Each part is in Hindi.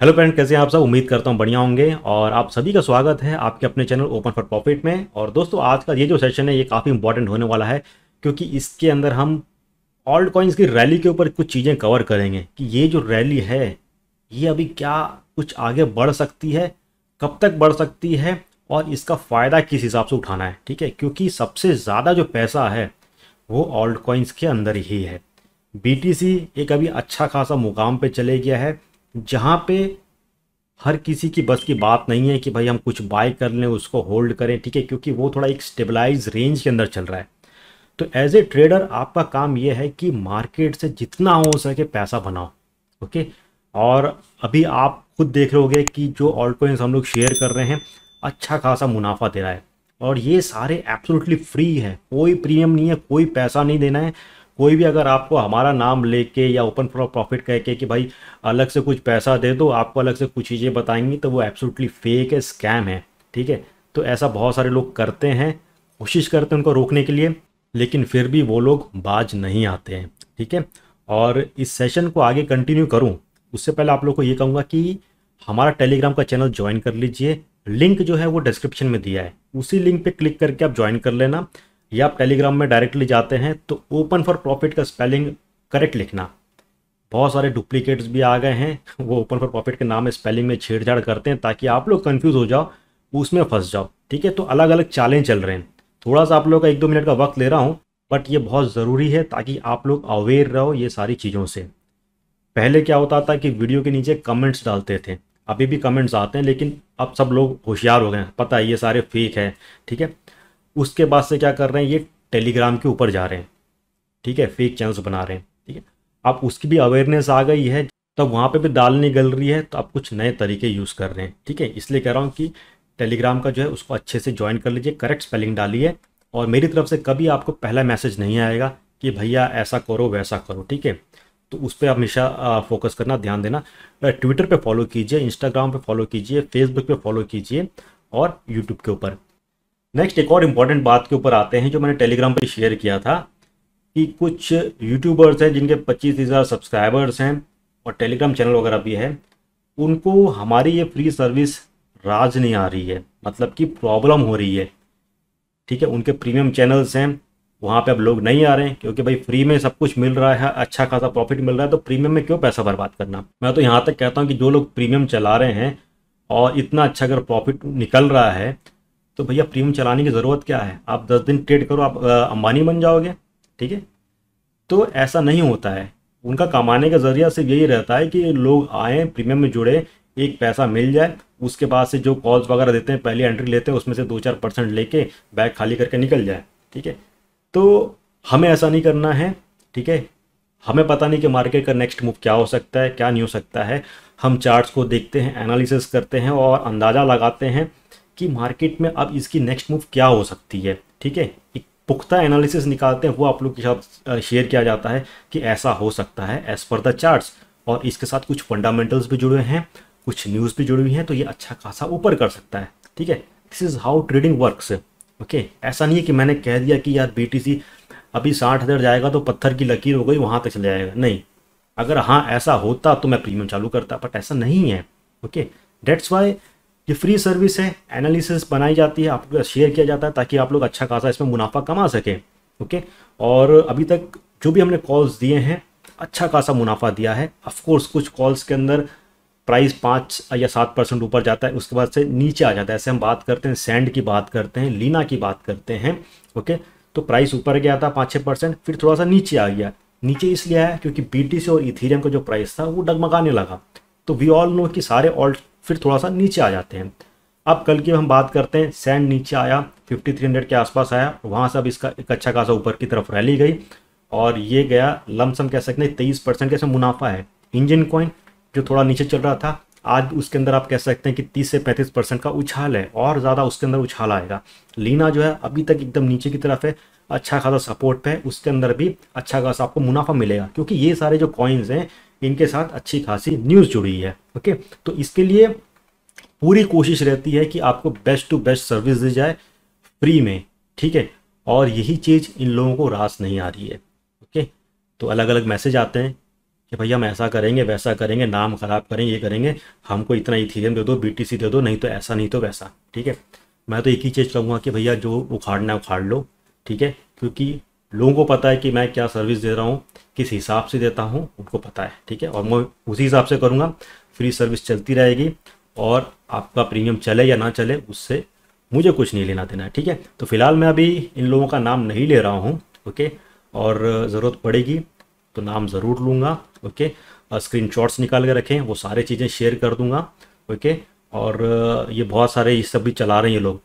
हेलो फ्रेंड कैसे हैं आप सब उम्मीद करता हूं बढ़िया होंगे और आप सभी का स्वागत है आपके अपने चैनल ओपन फॉर प्रॉफिट में और दोस्तों आज का ये जो सेशन है ये काफ़ी इंपॉर्टेंट होने वाला है क्योंकि इसके अंदर हम ऑल्ड कॉइन्स की रैली के ऊपर कुछ चीज़ें कवर करेंगे कि ये जो रैली है ये अभी क्या कुछ आगे बढ़ सकती है कब तक बढ़ सकती है और इसका फ़ायदा किस हिसाब से उठाना है ठीक है क्योंकि सबसे ज़्यादा जो पैसा है वो ऑल्ट कॉइन्स के अंदर ही है बीटीसी एक अभी अच्छा खासा मुकाम पे चले गया है जहाँ पे हर किसी की बस की बात नहीं है कि भाई हम कुछ बाय कर लें उसको होल्ड करें ठीक है क्योंकि वो थोड़ा एक स्टेबलाइज रेंज के अंदर चल रहा है तो एज ए ट्रेडर आपका काम यह है कि मार्केट से जितना हो सके पैसा बनाओ ओके और अभी आप खुद देख रहे हो कि जो ऑल्ट कोइंस हम लोग शेयर कर रहे हैं अच्छा खासा मुनाफा दे रहा है और ये सारे एब्सोल्युटली फ्री हैं कोई प्रीमियम नहीं है कोई पैसा नहीं देना है कोई भी अगर आपको हमारा नाम लेके या ओपन फॉर प्रॉफिट कह के कि भाई अलग से कुछ पैसा दे दो आपको अलग से कुछ चीज़ें बताएंगे तो वो एब्सोल्युटली फेक है स्कैम है ठीक है तो ऐसा बहुत सारे लोग करते हैं कोशिश करते हैं उनको रोकने के लिए लेकिन फिर भी वो लोग बाज नहीं आते हैं ठीक है और इस सेशन को आगे कंटिन्यू करूँ उससे पहले आप लोग को ये कहूँगा कि हमारा टेलीग्राम का चैनल ज्वाइन कर लीजिए लिंक जो है वो डिस्क्रिप्शन में दिया है उसी लिंक पे क्लिक करके आप ज्वाइन कर लेना या आप टेलीग्राम में डायरेक्टली जाते हैं तो ओपन फॉर प्रॉफिट का स्पेलिंग करेक्ट लिखना बहुत सारे डुप्लीकेट्स भी आ गए हैं वो ओपन फॉर प्रॉफिट के नाम स्पेलिंग में छेड़छाड़ करते हैं ताकि आप लोग कन्फ्यूज़ हो जाओ उसमें फंस जाओ ठीक है तो अलग अलग चैलेंज चल रहे हैं थोड़ा सा आप लोग का एक दो मिनट का वक्त ले रहा हूँ बट ये बहुत ज़रूरी है ताकि आप लोग अवेयर रहो ये सारी चीज़ों से पहले क्या होता था कि वीडियो के नीचे कमेंट्स डालते थे अभी भी कमेंट्स आते हैं लेकिन अब सब लोग होशियार हो गए हैं पता है ये सारे फेक हैं ठीक है उसके बाद से क्या कर रहे हैं ये टेलीग्राम के ऊपर जा रहे हैं ठीक है फेक चैनल्स बना रहे हैं ठीक है अब उसकी भी अवेयरनेस आ गई है तो वहाँ पे भी दाल गल रही है तो आप कुछ नए तरीके यूज़ कर रहे हैं ठीक है इसलिए कह रहा हूँ कि टेलीग्राम का जो है उसको अच्छे से ज्वाइन कर लीजिए करेक्ट स्पेलिंग डालिए और मेरी तरफ से कभी आपको पहला मैसेज नहीं आएगा कि भैया ऐसा करो वैसा करो ठीक है तो उस पर हमेशा फोकस करना ध्यान देना ट्विटर पे फॉलो कीजिए इंस्टाग्राम पे फॉलो कीजिए फेसबुक पे फॉलो कीजिए और यूट्यूब के ऊपर नेक्स्ट एक और इम्पॉर्टेंट बात के ऊपर आते हैं जो मैंने टेलीग्राम पर शेयर किया था कि कुछ यूट्यूबर्स हैं जिनके पच्चीस हज़ार सब्सक्राइबर्स हैं और टेलीग्राम चैनल वगैरह भी है उनको हमारी ये फ्री सर्विस राज नहीं आ रही है मतलब कि प्रॉब्लम हो रही है ठीक है उनके प्रीमियम चैनल्स हैं वहाँ पे अब लोग नहीं आ रहे हैं क्योंकि भाई फ्री में सब कुछ मिल रहा है अच्छा खासा प्रॉफिट मिल रहा है तो प्रीमियम में क्यों पैसा बर्बाद करना मैं तो यहाँ तक कहता हूँ कि जो लोग प्रीमियम चला रहे हैं और इतना अच्छा अगर प्रॉफिट निकल रहा है तो भैया प्रीमियम चलाने की ज़रूरत क्या है आप दस दिन ट्रेड करो आप अंबानी बन जाओगे ठीक है तो ऐसा नहीं होता है उनका कमाने का ज़रिया सिर्फ यही रहता है कि लोग आएँ प्रीमियम में जुड़े एक पैसा मिल जाए उसके बाद से जो कॉल्स वगैरह देते हैं पहले एंट्री लेते हैं उसमें से दो चार परसेंट लेके बैग खाली करके निकल जाए ठीक है तो हमें ऐसा नहीं करना है ठीक है हमें पता नहीं कि मार्केट का नेक्स्ट मूव क्या हो सकता है क्या नहीं हो सकता है हम चार्ट्स को देखते हैं एनालिसिस करते हैं और अंदाज़ा लगाते हैं कि मार्केट में अब इसकी नेक्स्ट मूव क्या हो सकती है ठीक है एक पुख्ता एनालिसिस निकालते हैं वो आप लोग के साथ शेयर किया जाता है कि ऐसा हो सकता है एज़ पर द चार्ट्स और इसके साथ कुछ फंडामेंटल्स भी जुड़े हैं कुछ न्यूज़ भी जुड़ी हुई हैं तो ये अच्छा खासा ऊपर कर सकता है ठीक है this is how trading works okay ऐसा नहीं है कि मैंने कह दिया कि यार बीटीसी अभी साठ हज़ार जाएगा तो पत्थर की लकीर हो गई वहाँ तक चले जाएगा नहीं अगर हाँ ऐसा होता तो मैं प्रीमियम चालू करता बट ऐसा नहीं है ओके डेट्स वाई ये फ्री सर्विस है एनालिसिस बनाई जाती है आपको शेयर किया जाता है ताकि आप लोग अच्छा खासा इसमें मुनाफा कमा सकें ओके और अभी तक जो भी हमने कॉल्स दिए हैं अच्छा खासा मुनाफा दिया है ऑफ़ कोर्स कुछ कॉल्स के अंदर प्राइस पाँच या सात परसेंट ऊपर जाता है उसके बाद से नीचे आ जाता है ऐसे हम बात करते हैं सैंड की बात करते हैं लीना की बात करते हैं ओके तो प्राइस ऊपर गया था पाँच छः परसेंट फिर थोड़ा सा नीचे आ गया नीचे इसलिए आया क्योंकि बी और इथीरियम का जो प्राइस था वो डगमगाने लगा तो वी ऑल नो कि सारे ऑल्ट फिर थोड़ा सा नीचे आ जाते हैं अब कल की हम बात करते हैं सैंड नीचे आया फिफ्टी के आसपास आया वहाँ से अब इसका एक अच्छा खासा ऊपर की तरफ रैली गई और ये गया लमसम कह सकते हैं तेईस परसेंट का मुनाफा है इंजन कॉइन जो थोड़ा नीचे चल रहा था आज उसके अंदर आप कह सकते हैं कि 30 से 35 परसेंट का उछाल है और ज़्यादा उसके अंदर उछाल आएगा लीना जो है अभी तक एकदम नीचे की तरफ है अच्छा खासा सपोर्ट पे है उसके अंदर भी अच्छा खासा आपको मुनाफा मिलेगा क्योंकि ये सारे जो कॉइन्स हैं इनके साथ अच्छी खासी न्यूज़ जुड़ी है ओके तो इसके लिए पूरी कोशिश रहती है कि आपको बेस्ट टू बेस्ट सर्विस दी जाए फ्री में ठीक है और यही चीज़ इन लोगों को रास नहीं आ रही है ओके तो अलग अलग मैसेज आते हैं कि भैया हम ऐसा करेंगे वैसा करेंगे नाम ख़राब करेंगे ये करेंगे हमको इतना इथेरियम दे दो बी दे दो नहीं तो ऐसा नहीं तो वैसा ठीक है मैं तो एक ही चीज़ कहूँगा कि भैया जो उखाड़ना है उखाड़ लो ठीक है क्योंकि लोगों को पता है कि मैं क्या सर्विस दे रहा हूँ किस हिसाब से देता हूँ उनको पता है ठीक है और मैं उसी हिसाब से करूँगा फ्री सर्विस चलती रहेगी और आपका प्रीमियम चले या ना चले उससे मुझे कुछ नहीं लेना देना है ठीक है तो फिलहाल मैं अभी इन लोगों का नाम नहीं ले रहा हूँ ओके और ज़रूरत पड़ेगी तो नाम ज़रूर लूँगा ओके स्क्रीनशॉट्स निकाल के रखें वो सारे चीज़ें शेयर कर दूंगा ओके और ये बहुत सारे ये सब भी चला रहे हैं ये लोग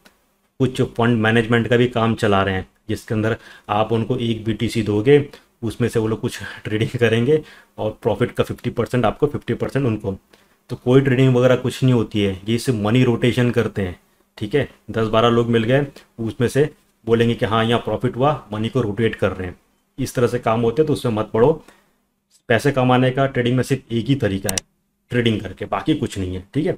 कुछ फंड मैनेजमेंट का भी काम चला रहे हैं जिसके अंदर आप उनको एक बी दोगे उसमें से वो लोग कुछ ट्रेडिंग करेंगे और प्रॉफिट का फिफ्टी परसेंट आपको फिफ्टी परसेंट उनको तो कोई ट्रेडिंग वगैरह कुछ नहीं होती है ये सिर्फ मनी रोटेशन करते हैं ठीक है दस बारह लोग मिल गए उसमें से बोलेंगे कि हाँ यहाँ प्रॉफिट हुआ मनी को रोटेट कर रहे हैं इस तरह से काम होते हैं तो उसमें मत पड़ो पैसे कमाने का ट्रेडिंग में सिर्फ एक ही तरीका है ट्रेडिंग करके बाकी कुछ नहीं है ठीक है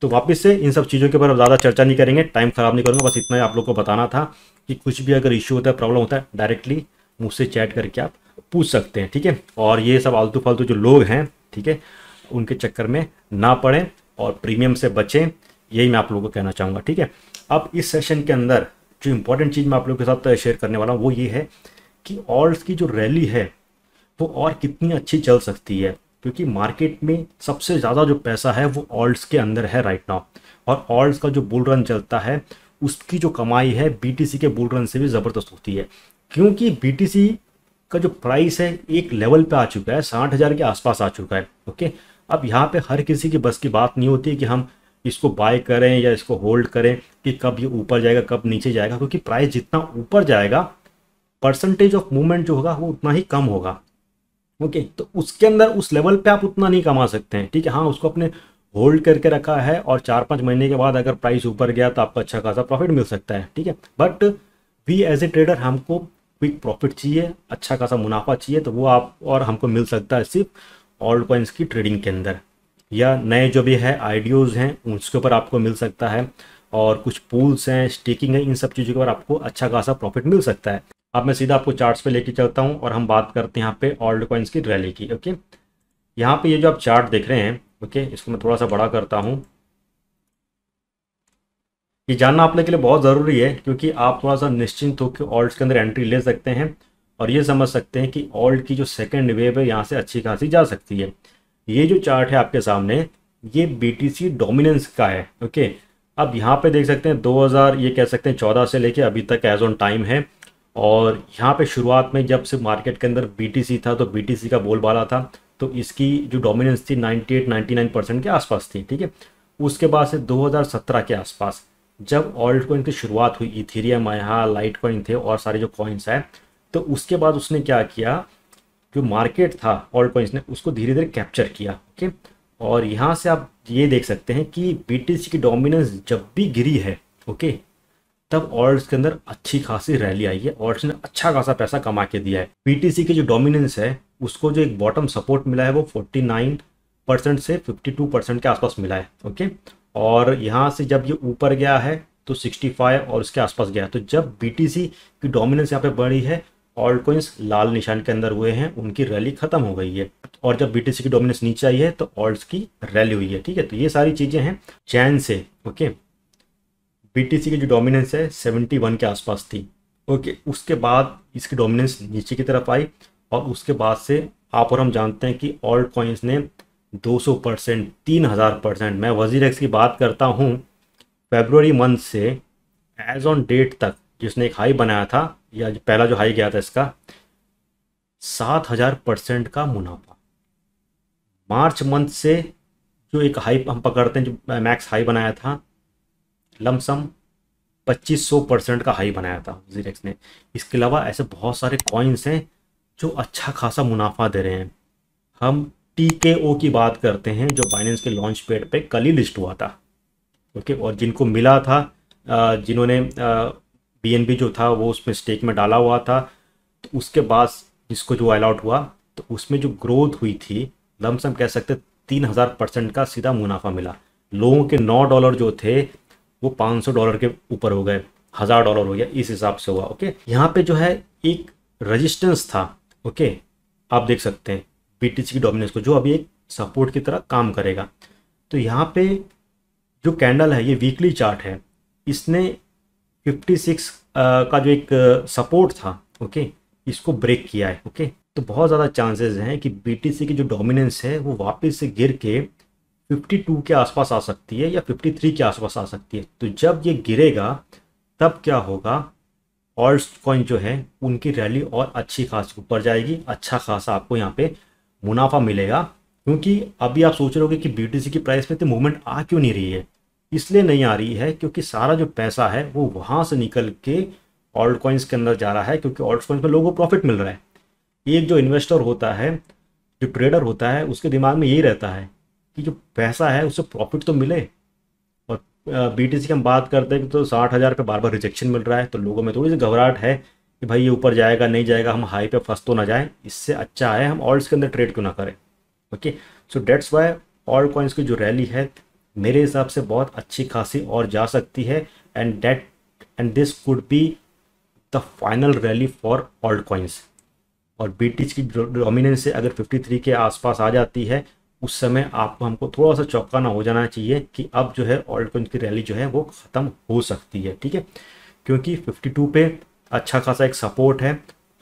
तो वापस से इन सब चीज़ों के ऊपर ज़्यादा चर्चा नहीं करेंगे टाइम ख़राब नहीं करूँगा बस इतना ही आप लोग को बताना था कि कुछ भी अगर इश्यू होता है प्रॉब्लम होता है डायरेक्टली मुझसे चैट करके आप पूछ सकते हैं ठीक है और ये सब आलतू फालतू जो लोग हैं ठीक है उनके चक्कर में ना पड़ें और प्रीमियम से बचें यही मैं आप लोगों को कहना चाहूँगा ठीक है अब इस सेशन के अंदर जो इंपॉर्टेंट चीज़ मैं आप लोगों के साथ शेयर करने वाला हूँ वो ये है कि ऑल्स की जो रैली है वो तो और कितनी अच्छी चल सकती है क्योंकि मार्केट में सबसे ज़्यादा जो पैसा है वो ऑल्ट्स के अंदर है राइट नाउ और ऑल्ट्स का जो बुल रन चलता है उसकी जो कमाई है बीटीसी के बुल रन से भी ज़बरदस्त होती है क्योंकि बीटीसी का जो प्राइस है एक लेवल पे आ चुका है साठ हज़ार के आसपास आ चुका है ओके अब यहाँ पे हर किसी की बस की बात नहीं होती कि हम इसको बाय करें या इसको होल्ड करें कि कब ये ऊपर जाएगा कब नीचे जाएगा क्योंकि प्राइस जितना ऊपर जाएगा परसेंटेज ऑफ मूवमेंट जो होगा वो उतना ही कम होगा ओके तो उसके अंदर उस लेवल पे आप उतना नहीं कमा सकते हैं ठीक है हाँ उसको अपने होल्ड करके रखा है और चार पाँच महीने के बाद अगर प्राइस ऊपर गया तो आपको अच्छा खासा प्रॉफिट मिल सकता है ठीक है but we as a trader हमको क्विक प्रॉफिट चाहिए अच्छा खासा मुनाफा चाहिए तो वो आप और हमको मिल सकता है सिर्फ ऑल्ड पॉइंट्स की ट्रेडिंग के अंदर या नए जो भी है आइडियोज़ हैं उसके ऊपर आपको मिल सकता है और कुछ पूल्स हैं स्टेकिंग है इन सब चीज़ों के ऊपर आपको अच्छा खासा प्रॉफिट मिल सकता है अब मैं सीधा आपको चार्ट्स पे लेके चलता हूँ और हम बात करते हैं यहाँ पे ऑल्ड कॉइन्स की रैली की ओके यहाँ पे ये जो आप चार्ट देख रहे हैं ओके इसको मैं थोड़ा सा बड़ा करता हूँ ये जानना आपने के लिए बहुत ज़रूरी है क्योंकि आप थोड़ा सा निश्चिंत होकर ऑल्ट के अंदर एंट्री ले सकते हैं और ये समझ सकते हैं कि ऑल्ट की जो सेकेंड वेव है यहाँ से अच्छी खासी जा सकती है ये जो चार्ट है आपके सामने ये बी डोमिनेंस का है ओके अब यहाँ पे देख सकते हैं दो ये कह सकते हैं चौदह से लेके अभी तक एज ऑन टाइम है और यहाँ पे शुरुआत में जब से मार्केट के अंदर बीटीसी था तो बीटीसी का बोलबाला था तो इसकी जो डोमिनेंस थी 98 99 परसेंट के आसपास थी ठीक है उसके बाद से 2017 के आसपास जब ऑल्ट कॉइन की शुरुआत हुई इथेरियम आया लाइट कॉइन थे और सारे जो कॉइन्स आए तो उसके बाद उसने क्या किया जो मार्केट था ऑल्ट कॉइन्स ने उसको धीरे धीरे कैप्चर किया ओके और यहाँ से आप ये देख सकते हैं कि बी की डोमिनेंस जब भी गिरी है ओके तब ऑर्ड्स के अंदर अच्छी खासी रैली आई है ऑर्ड्स ने अच्छा खासा पैसा कमा के दिया है पीटीसी की जो डोमिनेंस है उसको जो एक बॉटम सपोर्ट मिला है वो 49 परसेंट से 52 परसेंट के आसपास मिला है ओके और यहाँ से जब ये ऊपर गया है तो 65 और उसके आसपास गया तो जब बी की डोमिनेंस यहाँ पे बढ़ी है ऑल्ट कोइंस लाल निशान के अंदर हुए हैं उनकी रैली खत्म हो गई है और जब बी की डोमिनेंस नीचे आई है तो ऑल्ट की रैली हुई है ठीक है तो ये सारी चीजें हैं चैन से ओके बीटीसी की जो डोमिनेंस है 71 के आसपास थी ओके उसके बाद इसकी डोमिनेंस नीचे की तरफ आई और उसके बाद से आप और हम जानते हैं कि ऑल्ट कॉइन्स ने 200 परसेंट तीन हज़ार परसेंट मैं वजीर एक्स की बात करता हूँ फेबररी मंथ से एज ऑन डेट तक जिसने एक हाई बनाया था या पहला जो हाई गया था इसका सात हज़ार परसेंट का मुनाफा मार्च मंथ से जो एक हाई हम पकड़ते हैं जो मैक्स हाई बनाया था लमसम 2500 परसेंट का हाई बनाया था जीरेक्स ने इसके अलावा ऐसे बहुत सारे कॉइन्स हैं जो अच्छा खासा मुनाफा दे रहे हैं हम टी के ओ की बात करते हैं जो बाइनेंस के लॉन्च पेड पे कल ही लिस्ट हुआ था ओके और जिनको मिला था जिन्होंने बी जो था वो उसमें स्टेक में डाला हुआ था तो उसके बाद जिसको जो अलाउट हुआ तो उसमें जो ग्रोथ हुई थी लमसम कह सकते तीन हज़ार परसेंट का सीधा मुनाफा मिला लोगों के नौ डॉलर जो थे वो 500 डॉलर के ऊपर हो गए हज़ार डॉलर हो गया इस हिसाब से हुआ ओके यहाँ पे जो है एक रजिस्टेंस था ओके आप देख सकते हैं बीटीसी की डोमिनेंस को जो अभी एक सपोर्ट की तरह काम करेगा तो यहाँ पे जो कैंडल है ये वीकली चार्ट है इसने 56 का जो एक सपोर्ट था ओके इसको ब्रेक किया है ओके तो बहुत ज़्यादा चांसेस हैं कि बीटीसी की जो डोमिनेंस है वो वापस से गिर के 52 के आसपास आ सकती है या 53 के आसपास आ सकती है तो जब ये गिरेगा तब क्या होगा ऑल्ट कॉइन जो है उनकी रैली और अच्छी खास ऊपर जाएगी अच्छा खासा आपको यहाँ पे मुनाफा मिलेगा क्योंकि अभी आप सोच रहे होगे कि बी की प्राइस में तो मूवमेंट आ क्यों नहीं रही है इसलिए नहीं आ रही है क्योंकि सारा जो पैसा है वो वहाँ से निकल के ऑल्ट कॉइन्स के अंदर जा रहा है क्योंकि ऑल्ट कॉइन्स में लोगों को प्रॉफिट मिल रहा है एक जो इन्वेस्टर होता है जो ट्रेडर होता है उसके दिमाग में यही रहता है कि जो पैसा है उससे प्रॉफिट तो मिले और बी टी सी की हम बात करते हैं तो साठ हज़ार पर बार बार रिजेक्शन मिल रहा है तो लोगों में थोड़ी सी घबराहट है कि भाई ये ऊपर जाएगा नहीं जाएगा हम हाई पे फंस तो ना जाएं इससे अच्छा है हम ऑल्ट्स के अंदर ट्रेड क्यों ना करें okay so that's why alt coins की जो रैली है मेरे हिसाब से बहुत अच्छी खासी और जा सकती है and that and this could be the final rally for alt coins और बीटीच की डोमिनेंस से अगर 53 के आसपास आ जाती है उस समय आपको हमको थोड़ा सा चौंकाना हो जाना चाहिए कि अब जो है ऑल्ड कॉइन की रैली जो है वो ख़त्म हो सकती है ठीक है क्योंकि 52 पे अच्छा खासा एक सपोर्ट है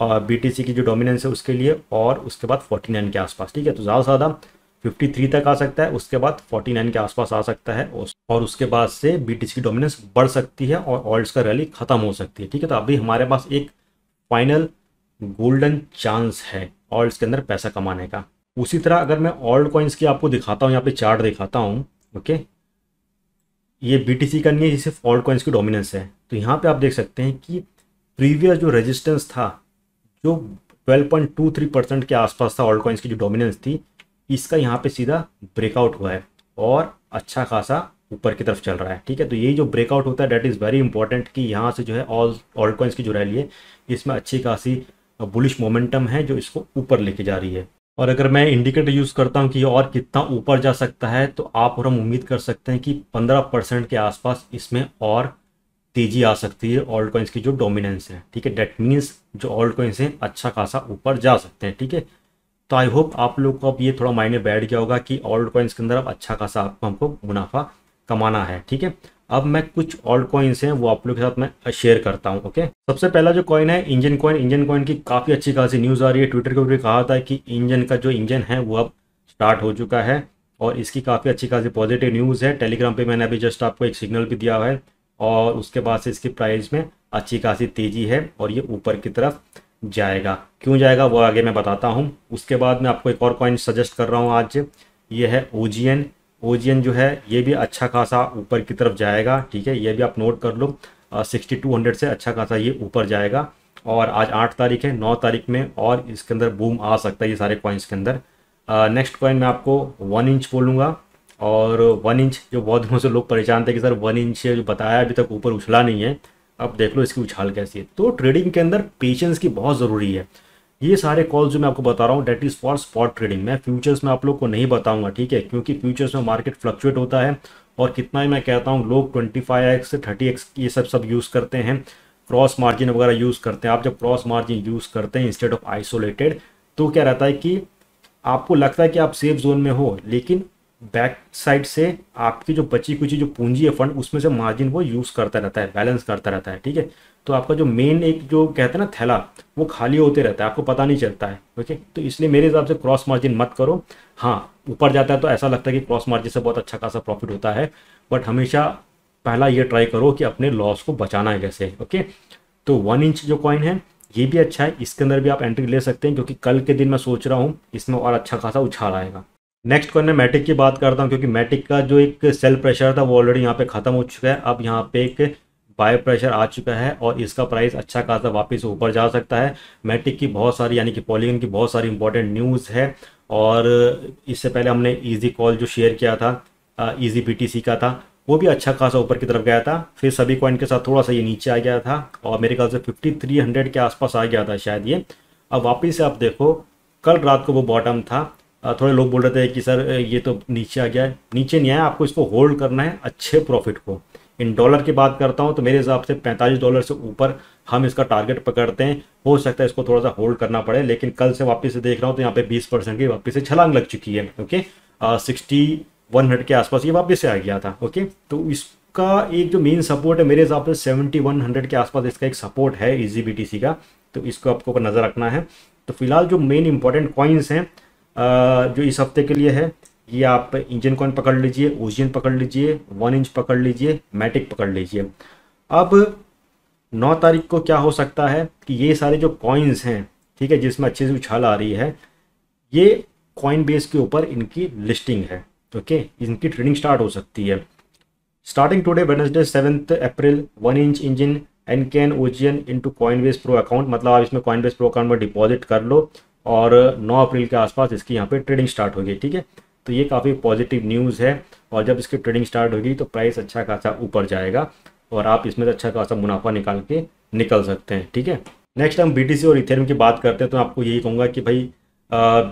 टी सी की जो डोमिनेंस है उसके लिए और उसके बाद 49 के आसपास ठीक है तो ज़्यादा से ज़्यादा थ्री तक आ सकता है उसके बाद नाइन के आसपास आ सकता है और उसके बाद से बी की डोमिनेंस बढ़ सकती है और ऑल्ट का रैली ख़त्म हो सकती है ठीक है तो अभी हमारे पास एक फाइनल गोल्डन चांस है ऑल्ट के अंदर पैसा कमाने का उसी तरह अगर मैं ऑल्ड कॉइन्स की आपको दिखाता हूँ यहाँ पे चार्ट दिखाता हूँ ओके ये बीटीसी का नहीं है जिसे ऑल्ड कॉइन्स की डोमिनेंस है तो यहाँ पे आप देख सकते हैं कि प्रीवियस जो रेजिस्टेंस था जो 12.23 परसेंट के आसपास था ऑल्ड कॉइन्स की जो डोमिनेंस थी इसका यहाँ पे सीधा ब्रेकआउट हुआ है और अच्छा खासा ऊपर की तरफ चल रहा है ठीक है तो यही जो ब्रेकआउट होता है डेट इज़ वेरी इंपॉर्टेंट कि यहाँ से जो है ऑल ऑल्ड कॉइन्स की जो रैली है इसमें अच्छी खासी बुलिश मोमेंटम है जो इसको ऊपर लेके जा रही है और अगर मैं इंडिकेटर यूज़ करता हूँ कि और कितना ऊपर जा सकता है तो आप और हम उम्मीद कर सकते हैं कि 15 परसेंट के आसपास इसमें और तेज़ी आ सकती है ऑल्ड कॉइन्स की जो डोमिनेंस है ठीक है डेट मीन्स जो ऑल्ड कॉइन्स हैं अच्छा खासा ऊपर जा सकते हैं ठीक है तो आई होप आप लोग को अब ये थोड़ा मायने बैठ गया होगा कि ऑल्ड कॉइन्स के अंदर अब अच्छा खासा आपको हमको मुनाफा कमाना है ठीक है अब मैं कुछ ऑल्ट कॉइन्स हैं वो आप लोग के साथ मैं शेयर करता हूँ ओके सबसे पहला जो कॉइन है इंजन कॉइन इंजन कॉइन की काफ़ी अच्छी खासी न्यूज़ आ रही है ट्विटर के ऊपर कहा था कि इंजन का जो इंजन है वो अब स्टार्ट हो चुका है और इसकी काफ़ी अच्छी खासी पॉजिटिव न्यूज़ है टेलीग्राम पर मैंने अभी जस्ट आपको एक सिग्नल भी दिया है और उसके बाद से इसकी प्राइस में अच्छी खासी तेज़ी है और ये ऊपर की तरफ जाएगा क्यों जाएगा वो आगे मैं बताता हूँ उसके बाद मैं आपको एक और कॉइन सजेस्ट कर रहा हूँ आज ये है ओ ओजियन जो है ये भी अच्छा खासा ऊपर की तरफ जाएगा ठीक है ये भी आप नोट कर लो सिक्सटी टू हंड्रेड से अच्छा खासा ये ऊपर जाएगा और आज आठ तारीख है नौ तारीख में और इसके अंदर बूम आ सकता है ये सारे कॉइन्स के अंदर नेक्स्ट कॉइन मैं आपको वन इंच बोलूँगा और वन इंच जो बहुत दिनों से लोग परेशान थे कि सर वन इंच जो बताया अभी तक ऊपर उछला नहीं है अब देख लो इसकी उछाल कैसी है तो ट्रेडिंग के अंदर पेशेंस की बहुत ज़रूरी है ये सारे कॉल जो मैं आपको बता रहा हूँ that is for spot trading मैं फ्यूचर्स में आप लोग को नहीं बताऊंगा ठीक है क्योंकि फ्यूचर्स में मार्केट फ्लक्चुएट होता है और कितना ही मैं कहता हूँ लोग twenty five x thirty x ये सब सब यूज़ करते हैं क्रॉस मार्जिन वगैरह यूज़ करते हैं आप जब क्रॉस मार्जिन यूज़ करते हैं इंस्टेड ऑफ आइसोलेटेड तो क्या रहता है कि आपको लगता है कि आप सेफ जोन में हो लेकिन बैक साइड से आपकी जो बची कुची जो पूंजी है फंड उसमें से मार्जिन वो यूज़ करता रहता है बैलेंस करता रहता है ठीक है तो आपका जो मेन एक जो कहते हैं ना थैला वो खाली होते रहता है आपको पता नहीं चलता है ओके तो इसलिए मेरे हिसाब से क्रॉस मार्जिन मत करो हाँ ऊपर जाता है तो ऐसा लगता है कि क्रॉस मार्जिन से बहुत अच्छा खासा प्रॉफिट होता है बट हमेशा पहला ये ट्राई करो कि अपने लॉस को बचाना है कैसे ओके तो वन इंच जो कॉइन है ये भी अच्छा है इसके अंदर भी आप एंट्री ले सकते हैं क्योंकि कल के दिन मैं सोच रहा हूँ इसमें और अच्छा खासा उछाल आएगा नेक्स्ट क्वेश्चन में मैटिक की बात करता हूँ क्योंकि मैटिक का जो एक सेल प्रेशर था वो ऑलरेडी यहाँ पे ख़त्म हो चुका है अब यहाँ पे एक बायो प्रेशर आ चुका है और इसका प्राइस अच्छा खासा वापस ऊपर जा सकता है मैटिक की बहुत सारी यानी कि पॉलीगन की बहुत सारी इंपॉर्टेंट न्यूज़ है और इससे पहले हमने ईजी कॉल जो शेयर किया था ईजी बी का था वो भी अच्छा खासा ऊपर की तरफ गया था फिर सभी कॉइन के साथ थोड़ा सा ये नीचे आ गया था और मेरे ख्याल से फिफ्टी थ्री हंड्रेड के आसपास आ गया था शायद ये अब वापस से आप देखो कल रात को वो बॉटम था थोड़े लोग बोल रहे थे कि सर ये तो नीचे आ गया है नीचे नहीं आया आपको इसको होल्ड करना है अच्छे प्रॉफिट को इन डॉलर की बात करता हूँ तो मेरे हिसाब से 45 डॉलर से ऊपर हम इसका टारगेट पकड़ते हैं हो सकता है इसको थोड़ा सा होल्ड करना पड़े लेकिन कल से वापस से देख रहा हूँ तो यहाँ पे 20 परसेंट की वापस से छलांग लग चुकी है ओके सिक्सटी वन हंड्रेड के आसपास ये वापस से आ गया था ओके तो इसका एक जो मेन सपोर्ट है मेरे हिसाब से सेवेंटी वन हंड्रेड के आसपास इसका एक सपोर्ट है ई e का तो इसको आपको नज़र रखना है तो फिलहाल जो मेन इंपॉर्टेंट कॉइन्स हैं जो इस हफ्ते के लिए है ये आप इंजन कॉइन पकड़ लीजिए ओजियन पकड़ लीजिए वन इंच पकड़ लीजिए मैटिक पकड़ लीजिए अब नौ तारीख को क्या हो सकता है कि ये सारे जो कॉइन्स हैं ठीक है जिसमें अच्छे से उछाल आ रही है ये कॉइन बेस के ऊपर इनकी लिस्टिंग है ओके इनकी ट्रेडिंग स्टार्ट हो सकती है starting today Wednesday seventh April one inch Enjin ankr ओजियन into Coinbase pro account मतलब आप इसमें कॉइन बेस प्रो अकाउंट में डिपॉजिट कर लो और 9 अप्रैल के आसपास इसकी यहाँ पे ट्रेडिंग स्टार्ट होगी ठीक है तो ये काफ़ी पॉजिटिव न्यूज़ है और जब इसकी ट्रेडिंग स्टार्ट होगी तो प्राइस अच्छा खासा ऊपर जाएगा और आप इसमें से अच्छा खासा मुनाफा निकाल के निकल सकते हैं ठीक है नेक्स्ट हम बी और इथेरियम की बात करते हैं तो आपको यही कहूँगा कि भाई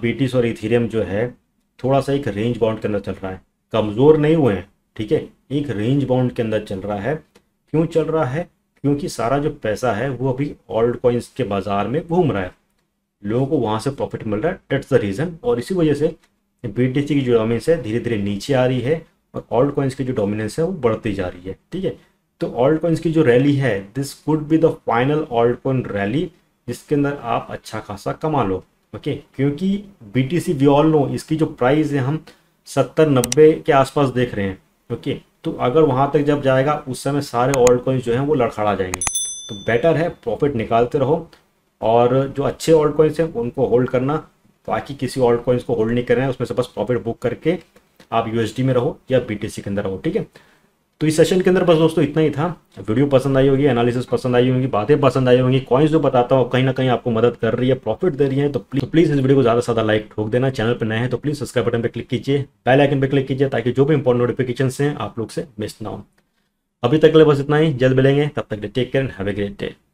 बी और इथेरियम जो है थोड़ा सा एक रेंज बाउंड के अंदर चल रहा है कमज़ोर नहीं हुए हैं ठीक है एक रेंज बाउंड के अंदर चल रहा है क्यों चल रहा है क्योंकि सारा जो पैसा है वो अभी ऑल्ड कॉइन्स के बाज़ार में घूम रहा है लोगों को वहाँ से प्रॉफिट मिल रहा है डेट्स द रीज़न और इसी वजह से बी की जो डोमिनेंस है धीरे धीरे नीचे आ रही है और ऑल्ड कॉइन्स की जो डोमिनेंस है वो बढ़ती जा रही है ठीक है तो ऑल्ड कॉइन्स की जो रैली है this could be the final alt coin rally जिसके अंदर आप अच्छा खासा कमा लो ओके क्योंकि B T C we all know इसकी जो प्राइस है हम सत्तर नब्बे के आसपास देख रहे हैं ओके तो अगर वहाँ तक जब जाएगा उस समय सारे ऑल्ड कॉइन्स जो हैं वो लड़खड़ा जाएंगे तो बेटर है प्रॉफिट निकालते रहो और जो अच्छे ऑल्ड कॉइन्स हैं उनको होल्ड करना बाकी किसी ऑल्ड कॉइन्स को होल्ड नहीं करना हैं उसमें से बस प्रॉफिट बुक करके आप यूएसडी में रहो या बीटीसी के अंदर रहो ठीक है तो इस सेशन के अंदर बस दोस्तों इतना ही था वीडियो पसंद आई होगी एनालिसिस पसंद आई होगी बातें पसंद आई होंगी कॉइन्स जो बताता हूँ कहीं ना कहीं आपको मदद कर रही है प्रॉफिट दे रही है तो प्लीज तो प्लीज इस वीडियो को ज्यादा से ज्यादा लाइक ठोक देना चैनल पर नए हैं तो प्लीज सब्सक्राइब बटन पर क्लिक कीजिए बेल आइकन पर क्लिक कीजिए ताकि जो भी इंपॉर्टेंट नोटिफिकेशन है आप लोग से मिस ना हो अभी तक के लिए बस इतना ही जल्द मिलेंगे तब तक take care have a great day